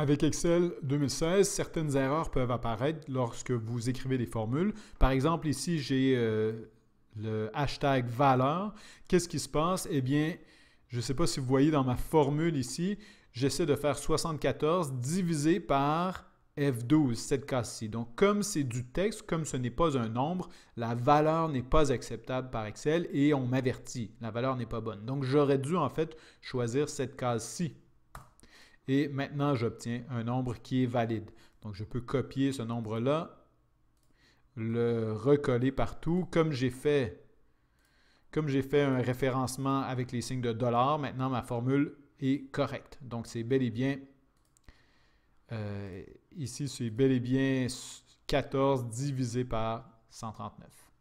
Avec Excel 2016, certaines erreurs peuvent apparaître lorsque vous écrivez des formules. Par exemple, ici, j'ai euh, le hashtag valeur. Qu'est-ce qui se passe? Eh bien, je ne sais pas si vous voyez dans ma formule ici, j'essaie de faire 74 divisé par F12, cette case-ci. Donc, comme c'est du texte, comme ce n'est pas un nombre, la valeur n'est pas acceptable par Excel et on m'avertit, la valeur n'est pas bonne. Donc, j'aurais dû en fait choisir cette case-ci et maintenant, j'obtiens un nombre qui est valide. Donc, je peux copier ce nombre-là, le recoller partout. Comme j'ai fait, fait un référencement avec les signes de dollar, maintenant ma formule est correcte. Donc, c'est bel et bien, euh, ici, c'est bel et bien 14 divisé par 139.